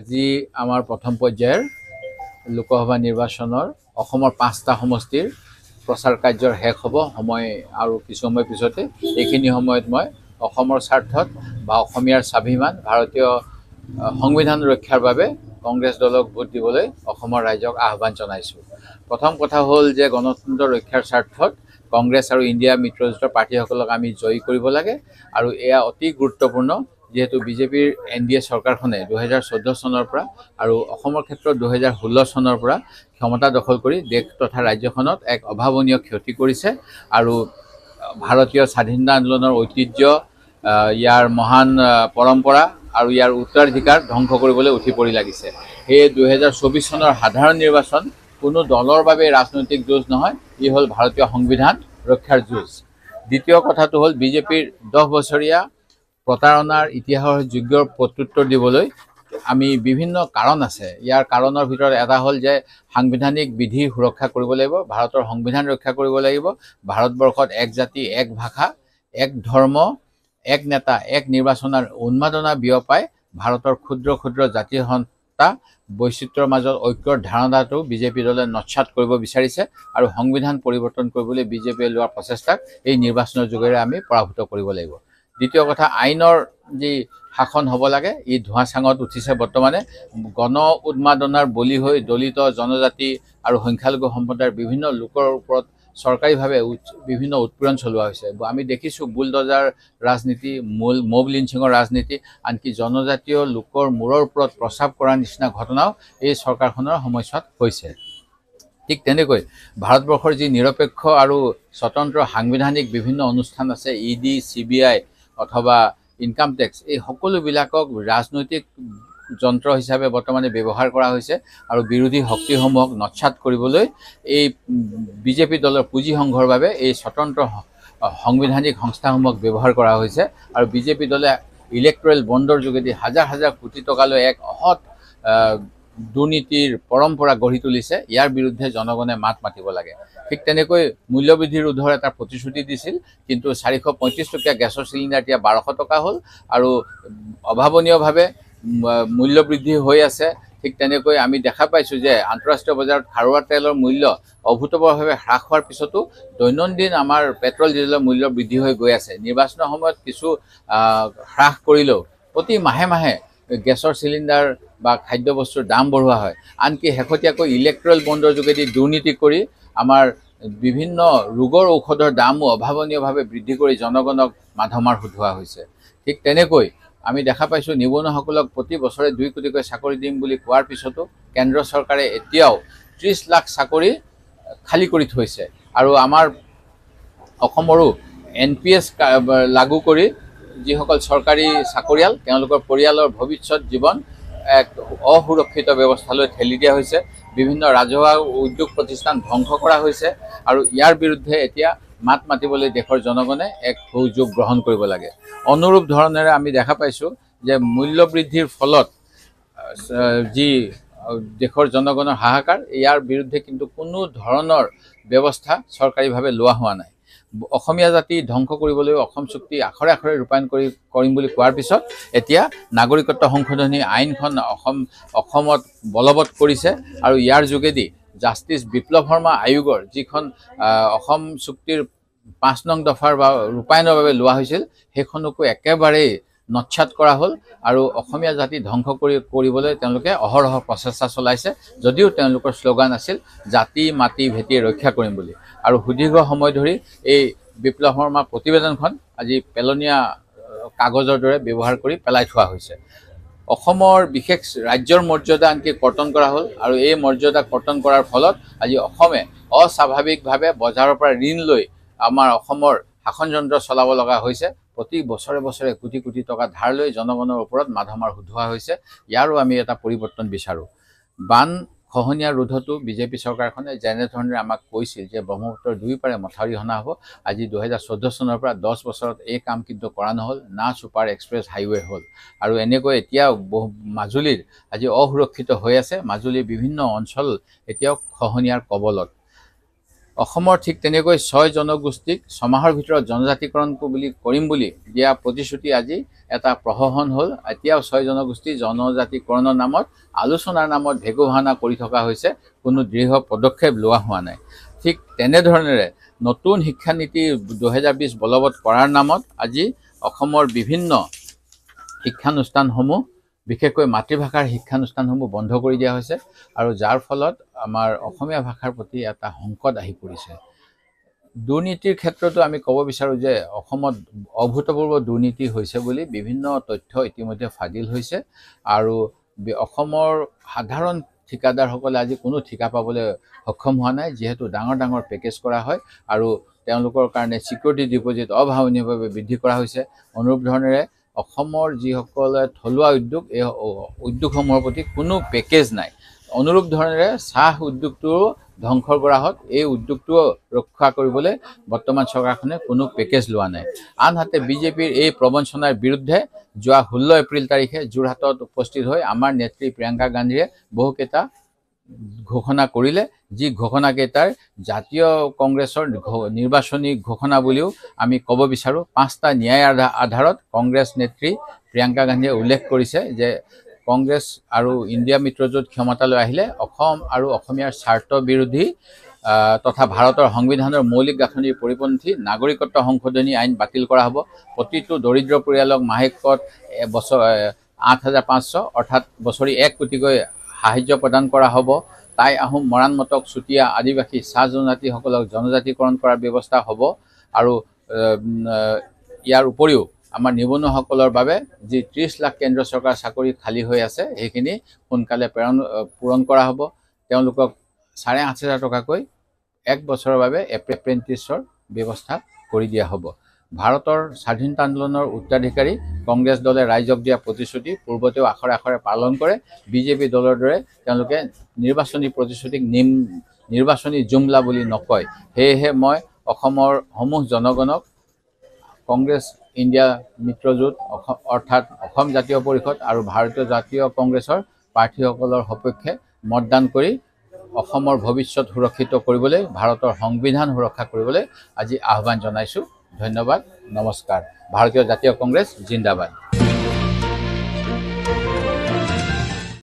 আজি আমাৰ প্ৰথম পৰ্যায়ৰ লোকসভা নিৰ্বাচনৰ অসমৰ পাঁচটা সমষ্টিৰ প্ৰচাৰ কাৰ্যৰ শেষ হ'ব সময় আৰু কিছু সময় পিছতে এইখিনি সময়ত মই অসমৰ স্বাৰ্থত বা অসমীয়াৰ স্বাভিমান ভাৰতীয় সংবিধান ৰক্ষাৰ বাবে কংগ্ৰেছ দলক ভোট দিবলৈ অসমৰ ৰাইজক আহ্বান জনাইছোঁ প্ৰথম কথা হ'ল যে গণতন্ত্ৰ ৰক্ষাৰ স্বাৰ্থত কংগ্ৰেছ আৰু ইণ্ডিয়া মিত্ৰজোঁটৰ প্ৰাৰ্থীসকলক আমি জয়ী কৰিব লাগে আৰু এয়া অতি গুৰুত্বপূৰ্ণ যিহেতু বিজেপিৰ এন ডি এ চৰকাৰখনে দুহেজাৰ চৈধ্য চনৰ পৰা আৰু অসমৰ ক্ষেত্ৰত দুহেজাৰ ষোল্ল চনৰ পৰা ক্ষমতা দখল কৰি দেশ তথা ৰাজ্যখনত এক অভাৱনীয় ক্ষতি কৰিছে আৰু ভাৰতীয় স্বাধীনতা আন্দোলনৰ ঐতিহ্য ইয়াৰ মহান পৰম্পৰা আৰু ইয়াৰ উত্তৰাধিকাৰ ধ্বংস কৰিবলৈ উঠি পৰি লাগিছে সেয়ে দুহেজাৰ চৌবিছ চনৰ সাধাৰণ নিৰ্বাচন কোনো দলৰ বাবে ৰাজনৈতিক যুঁজ নহয় ই হ'ল ভাৰতীয় সংবিধান ৰক্ষাৰ যুঁজ দ্বিতীয় কথাটো হ'ল বিজেপিৰ দহ বছৰীয়া প্ৰতাৰণাৰ ইতিহাসৰ যোগ্য প্ৰত্যুত্তৰ দিবলৈ আমি বিভিন্ন কাৰণ আছে ইয়াৰ কাৰণৰ ভিতৰত এটা হ'ল যে সাংবিধানিক বিধি সুৰক্ষা কৰিব লাগিব ভাৰতৰ সংবিধান ৰক্ষা কৰিব লাগিব ভাৰতবৰ্ষত এক জাতি এক ভাষা এক ধৰ্ম এক নেতা এক নিৰ্বাচনৰ উন্মাদনা বিয়পাই ভাৰতৰ ক্ষুদ্ৰ ক্ষুদ্ৰ জাতি সন্তা বৈচিত্ৰ্যৰ মাজত ঐক্যৰ ধাৰণাটো বিজেপি দলে নচ্ছাত কৰিব বিচাৰিছে আৰু সংবিধান পৰিৱৰ্তন কৰিবলৈ বিজেপিয়ে লোৱা প্ৰচেষ্টাক এই নিৰ্বাচনৰ যোগেৰে আমি পৰাভূত কৰিব লাগিব দ্বিতীয় কথা আইনৰ যি শাসন হ'ব লাগে ই ধোঁৱা চাঙত উঠিছে বৰ্তমানে গণ উন্মাদনাৰ বলি হৈ দলিত জনজাতি আৰু সংখ্যালঘু সম্প্ৰদায়ৰ বিভিন্ন লোকৰ ওপৰত চৰকাৰীভাৱে বিভিন্ন উৎপীড়ন চলোৱা হৈছে আমি দেখিছোঁ বুলডজাৰ ৰাজনীতি মূল মৌব লিঞ্চিঙৰ ৰাজনীতি আনকি জনজাতীয় লোকৰ মূৰৰ ওপৰত প্ৰস্ৰাৱ কৰাৰ নিচিনা ঘটনাও এই চৰকাৰখনৰ সময়ছোৱাত হৈছে ঠিক তেনেকৈ ভাৰতবৰ্ষৰ যি নিৰপেক্ষ আৰু স্বতন্ত্ৰ সাংবিধানিক বিভিন্ন অনুষ্ঠান আছে E D C B I অথবা ইনকাম টেক্স এই সকলোবিলাকক ৰাজনৈতিক যন্ত্ৰ হিচাপে বৰ্তমানে ব্যৱহাৰ কৰা হৈছে আৰু বিৰোধী শক্তিসমূহক নৎসাত কৰিবলৈ এই বিজেপি দলৰ পুঁজি সংঘৰ বাবে এই স্বতন্ত্ৰ সাংবিধানিক সংস্থাসমূহক ব্যৱহাৰ কৰা হৈছে আৰু বিজেপি দলে ইলেক্ট্ৰেল বণ্ডৰ যোগেদি হাজাৰ হাজাৰ কোটি টকালৈ এক অসৎ দুৰ্নীতিৰ পৰম্পৰা গঢ়ি তুলিছে ইয়াৰ বিৰুদ্ধে জনগণে মাত মাতিব লাগে ঠিক তেনেকৈ মূল্যবৃদ্ধিৰ ৰোধৰ এটা প্ৰতিশ্ৰুতি দিছিল কিন্তু চাৰিশ পঁয়ত্ৰিছ টকীয়া গেছৰ চিলিণ্ডাৰ এতিয়া বাৰশ টকা হ'ল আৰু অভাৱনীয়ভাৱে মূল্য বৃদ্ধি হৈ আছে ঠিক তেনেকৈ আমি দেখা পাইছোঁ যে আন্তঃৰাষ্ট্ৰীয় বজাৰত খাৰুৱা তেলৰ মূল্য অভূতপূৰ্বভাৱে হ্ৰাস হোৱাৰ পিছতো দৈনন্দিন আমাৰ পেট্ৰল ডিজেলৰ মূল্য বৃদ্ধি হৈ গৈ আছে নিৰ্বাচনৰ সময়ত কিছু হ্ৰাস কৰিলেও প্ৰতি মাহে মাহে গেছৰ চিলিণ্ডাৰ বা খাদ্য বস্তুৰ দাম বঢ়োৱা হয় আনকি শেহতীয়াকৈ ইলেক্ট্ৰেল বণ্ডৰ যোগেদি দুৰ্নীতি কৰি আমাৰ বিভিন্ন ৰোগৰ ঔষধৰ দামো অভাৱনীয়ভাৱে বৃদ্ধি কৰি জনগণক মাধমাৰ সুধোৱা হৈছে ঠিক তেনেকৈ আমি দেখা পাইছোঁ নিবনুৱাসকলক প্ৰতি বছৰে দুই কোটিকৈ চাকৰি দিম বুলি কোৱাৰ পিছতো কেন্দ্ৰ চৰকাৰে এতিয়াও ত্ৰিছ লাখ চাকৰি খালী কৰি থৈছে আৰু আমাৰ অসমৰো এন পি এছ লাগু কৰি যিসকল চৰকাৰী চাকৰিয়াল তেওঁলোকৰ পৰিয়ালৰ ভৱিষ্যত জীৱন এক অসুৰক্ষিত ব্যৱস্থালৈ ঠেলি দিয়া হৈছে বিভিন্ন ৰাজহুৱা উদ্যোগ প্ৰতিষ্ঠান ধ্বংস কৰা হৈছে আৰু ইয়াৰ বিৰুদ্ধে এতিয়া মাত মাতিবলৈ দেশৰ জনগণে এক সুযোগ গ্ৰহণ কৰিব লাগে অনুৰূপ ধৰণেৰে আমি দেখা পাইছোঁ যে মূল্য বৃদ্ধিৰ ফলত যি দেশৰ জনগণৰ হাহাকাৰ ইয়াৰ বিৰুদ্ধে কিন্তু কোনো ধৰণৰ ব্যৱস্থা চৰকাৰীভাৱে লোৱা হোৱা নাই অসমীয়া জাতি ধ্বংস কৰিবলৈ অসম চুক্তি আখৰে আখৰে ৰূপায়ণ কৰি কৰিম বুলি কোৱাৰ পিছত এতিয়া নাগৰিকত্ব সংশোধনী আইনখন অসম অসমত বলবৎ কৰিছে আৰু ইয়াৰ যোগেদি জাষ্টিছ বিপ্লৱ শৰ্মা আয়োগৰ যিখন অসম চুক্তিৰ পাঁচ নং দফাৰ বা ৰূপায়ণৰ বাবে লোৱা হৈছিল সেইখনকো একেবাৰেই নচ্ছাত কৰা হ'ল আৰু অসমীয়া জাতি ধ্বংস কৰি কৰিবলৈ তেওঁলোকে অহৰহ প্ৰচেষ্টা চলাইছে যদিও তেওঁলোকৰ শ্লোগান আছিল জাতি মাটি ভেটি ৰক্ষা কৰিম বুলি আৰু সুদীৰ্ঘ সময় ধৰি এই বিপ্লৱ শৰ্মা প্ৰতিবেদনখন আজি পেলনীয়া কাগজৰ দৰে ব্যৱহাৰ কৰি পেলাই থোৱা হৈছে অসমৰ বিশেষ ৰাজ্যৰ মৰ্যাদা আনকি কৰ্তন কৰা হ'ল আৰু এই মৰ্যাদা কৰ্তন কৰাৰ ফলত আজি অসমে অস্বাভাৱিকভাৱে বজাৰৰ পৰা ঋণ লৈ আমাৰ অসমৰ শাসনযন্ত্ৰ চলাব লগা হৈছে প্ৰতি বছৰে বছৰে কোটি কোটি টকা ধাৰ লৈ জনগণৰ ওপৰত মাধমাৰ সুধোৱা হৈছে ইয়াৰো আমি এটা পৰিৱৰ্তন বিচাৰোঁ বান খহনীয়া ৰোধতো বিজেপি চৰকাৰখনে যেনেধৰণে আমাক কৈছিল যে ব্ৰহ্মপুত্ৰৰ দুয়োপাৰে মথাউৰি হনা হ'ব আজি দুহেজাৰ চৈধ্য চনৰ পৰা দহ বছৰত এই কাম কিন্তু কৰা নহ'ল না ছুপাৰ এক্সপ্ৰেছ হাইৱে হ'ল আৰু এনেকৈ এতিয়াও বহু মাজুলীৰ আজি অসুৰক্ষিত হৈ আছে মাজুলীৰ বিভিন্ন অঞ্চল এতিয়াও খহনীয়াৰ কবলত অসমৰ ঠিক তেনেকৈ ছয় জনগোষ্ঠীক ছমাহৰ ভিতৰত জনজাতিকৰণ বুলি কৰিম বুলি দিয়া প্ৰতিশ্ৰুতি আজি এটা প্ৰহসন হ'ল এতিয়াও ছয় জনগোষ্ঠী জনজাতিকৰণৰ নামত আলোচনাৰ নামত ভেগু ভাওনা কৰি থকা হৈছে কোনো দৃঢ় পদক্ষেপ লোৱা হোৱা নাই ঠিক তেনেধৰণেৰে নতুন শিক্ষানীতি দুহেজাৰ বিছ বলবৎ কৰাৰ নামত আজি অসমৰ বিভিন্ন শিক্ষানুষ্ঠানসমূহ বিশেষকৈ মাতৃভাষাৰ শিক্ষানুষ্ঠানসমূহ বন্ধ কৰি দিয়া হৈছে আৰু যাৰ ফলত আমাৰ অসমীয়া ভাষাৰ প্ৰতি এটা সংকট আহি পৰিছে দুৰ্নীতিৰ ক্ষেত্ৰতো আমি ক'ব বিচাৰোঁ যে অসমত অভূতপূৰ্ব দুৰ্নীতি হৈছে বুলি বিভিন্ন তথ্য ইতিমধ্যে ফাগিল হৈছে আৰু অসমৰ সাধাৰণ ঠিকাদাৰসকলে আজি কোনো ঠিকা পাবলৈ সক্ষম হোৱা নাই যিহেতু ডাঙৰ ডাঙৰ পেকেজ কৰা হয় আৰু তেওঁলোকৰ কাৰণে ছিকিউৰিটি ডিপজিট অভাৱনীয়ভাৱে বৃদ্ধি কৰা হৈছে অনুৰূপ ধৰণেৰে অসমৰ যিসকলে থলুৱা উদ্যোগ এই উদ্যোগসমূহৰ প্ৰতি কোনো পেকেজ নাই অনুৰূপ ধৰণেৰে চাহ উদ্যোগটো ধ্বংস কৰা হওক এই উদ্যোগটো ৰক্ষা কৰিবলৈ বৰ্তমান চৰকাৰখনে কোনো পেকেজ লোৱা নাই আনহাতে বিজেপিৰ এই প্ৰবঞ্চনাৰ বিৰুদ্ধে যোৱা ষোল্ল এপ্ৰিল তাৰিখে যোৰহাটত উপস্থিত হৈ আমাৰ নেত্ৰী প্ৰিয়ংকা গান্ধীয়ে বহুকেইটা ঘোষণা কৰিলে যি ঘোষণাকেইটাৰ জাতীয় কংগ্ৰেছৰ নিৰ্বাচনী ঘোষণা বুলিও আমি কব বিচাৰোঁ পাঁচটা ন্যায় আধাৰত কংগ্ৰেছ নেত্ৰী প্ৰিয়ংকা গান্ধীয়ে উল্লেখ কৰিছে যে কংগ্ৰেছ আৰু ইণ্ডিয়া মিত্ৰজোঁট ক্ষমতালৈ আহিলে অসম আৰু অসমীয়াৰ স্বাৰ্থ বিৰোধী তথা ভাৰতৰ সংবিধানৰ মৌলিক গাঁথনিৰ পৰিপন্থী নাগৰিকত্ব সংশোধনী আইন বাতিল কৰা হব প্ৰতিটো দৰিদ্ৰ পৰিয়ালক মাহেকত বছৰ আঠ হাজাৰ পাঁচশ অৰ্থাৎ বছৰি এক কোটিকৈ সাহায্য প্ৰদান কৰা হ'ব টাই আহোম মটক চুতীয়া আদিবাসী চাহ জনজাতিসকলক জনজাতিকৰণ কৰাৰ ব্যৱস্থা হ'ব আৰু ইয়াৰ উপৰিও আমাৰ নিবনুৱাসকলৰ বাবে যি ত্ৰিছ লাখ কেন্দ্ৰীয় চৰকাৰ চাকৰি খালী হৈ আছে সেইখিনি সোনকালে প্ৰেৰণ পূৰণ কৰা হ'ব তেওঁলোকক চাৰে আঠ হাজাৰ টকাকৈ এক বছৰৰ বাবে এপ্ৰেণ্টিছৰ ব্যৱস্থা কৰি দিয়া হ'ব ভাৰতৰ স্বাধীনতা আন্দোলনৰ উত্তৰাধিকাৰী কংগ্ৰেছ দলে ৰাইজক দিয়া প্ৰতিশ্ৰুতি পূৰ্বতেও আখৰে আখৰে পালন কৰে বিজেপি দলৰ দৰে তেওঁলোকে নিৰ্বাচনী প্ৰতিশ্ৰুতিক নিম নিৰ্বাচনী জুমলা বুলি নকয় সেয়েহে মই অসমৰ সমূহ জনগণক কংগ্ৰেছ ইণ্ডিয়া মিত্ৰজোঁট অৰ্থাৎ অসম জাতীয় পৰিষদ আৰু ভাৰতীয় জাতীয় কংগ্ৰেছৰ প্ৰাৰ্থীসকলৰ সপক্ষে মতদান কৰি অসমৰ ভৱিষ্যত সুৰক্ষিত কৰিবলৈ ভাৰতৰ সংবিধান সুৰক্ষা কৰিবলৈ আজি আহ্বান জনাইছোঁ ধন্যবাদ নমস্কাৰ ভাৰতীয় জাতীয় কংগ্ৰেছ জিন্দাবাদ